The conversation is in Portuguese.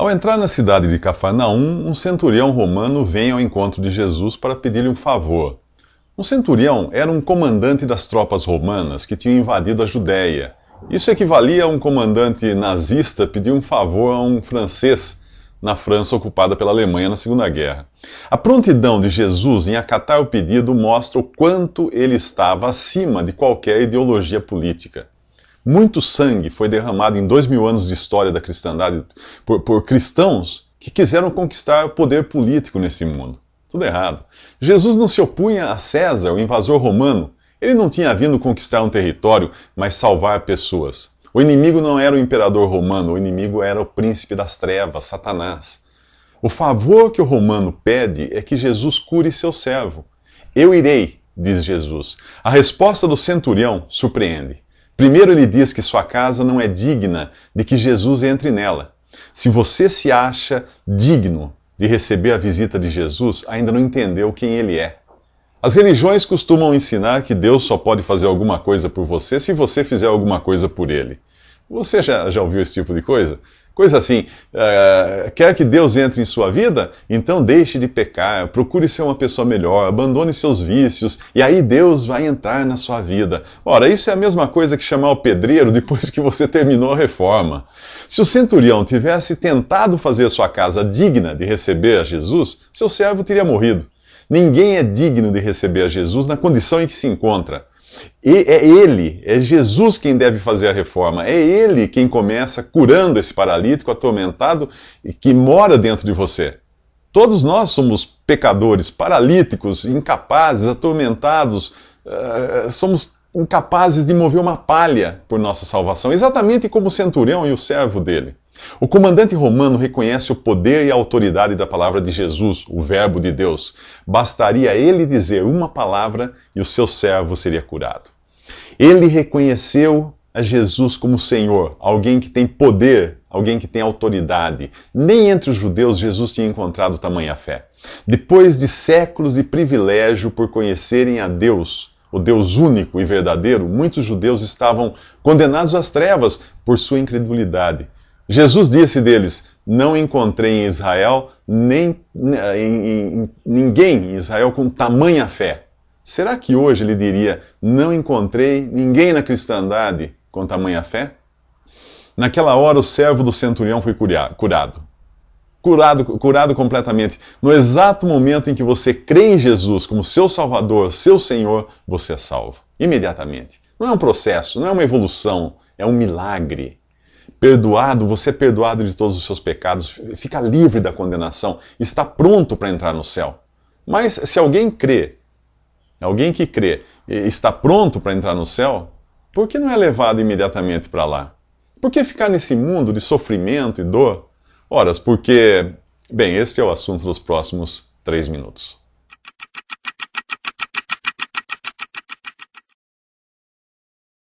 Ao entrar na cidade de Cafarnaum, um centurião romano vem ao encontro de Jesus para pedir-lhe um favor. Um centurião era um comandante das tropas romanas que tinham invadido a Judéia. Isso equivalia a um comandante nazista pedir um favor a um francês na França ocupada pela Alemanha na Segunda Guerra. A prontidão de Jesus em acatar o pedido mostra o quanto ele estava acima de qualquer ideologia política. Muito sangue foi derramado em dois mil anos de história da cristandade por, por cristãos que quiseram conquistar o poder político nesse mundo. Tudo errado. Jesus não se opunha a César, o invasor romano. Ele não tinha vindo conquistar um território, mas salvar pessoas. O inimigo não era o imperador romano, o inimigo era o príncipe das trevas, Satanás. O favor que o romano pede é que Jesus cure seu servo. Eu irei, diz Jesus. A resposta do centurião surpreende. Primeiro, ele diz que sua casa não é digna de que Jesus entre nela. Se você se acha digno de receber a visita de Jesus, ainda não entendeu quem ele é. As religiões costumam ensinar que Deus só pode fazer alguma coisa por você se você fizer alguma coisa por ele. Você já, já ouviu esse tipo de coisa? Coisa assim, uh, quer que Deus entre em sua vida? Então deixe de pecar, procure ser uma pessoa melhor, abandone seus vícios, e aí Deus vai entrar na sua vida. Ora, isso é a mesma coisa que chamar o pedreiro depois que você terminou a reforma. Se o centurião tivesse tentado fazer sua casa digna de receber a Jesus, seu servo teria morrido. Ninguém é digno de receber a Jesus na condição em que se encontra. E é ele, é Jesus quem deve fazer a reforma. É ele quem começa curando esse paralítico atormentado e que mora dentro de você. Todos nós somos pecadores, paralíticos, incapazes, atormentados, eh, somos incapazes de mover uma palha por nossa salvação, exatamente como o centurião e o servo dele. O comandante romano reconhece o poder e a autoridade da palavra de Jesus, o Verbo de Deus. Bastaria ele dizer uma palavra e o seu servo seria curado. Ele reconheceu a Jesus como Senhor, alguém que tem poder, alguém que tem autoridade. Nem entre os judeus Jesus tinha encontrado tamanha fé. Depois de séculos de privilégio por conhecerem a Deus, o Deus único e verdadeiro, muitos judeus estavam condenados às trevas por sua incredulidade Jesus disse deles: Não encontrei em Israel nem, em, em, ninguém em Israel com tamanha fé. Será que hoje ele diria: Não encontrei ninguém na cristandade com tamanha fé? Naquela hora, o servo do centurião foi curado. Curado, curado completamente. No exato momento em que você crê em Jesus como seu Salvador, seu Senhor, você é salvo. Imediatamente. Não é um processo, não é uma evolução, é um milagre perdoado, você é perdoado de todos os seus pecados, fica livre da condenação, está pronto para entrar no céu. Mas se alguém crê, alguém que crê, está pronto para entrar no céu, por que não é levado imediatamente para lá? Por que ficar nesse mundo de sofrimento e dor? Ora, porque, bem, este é o assunto dos próximos três minutos.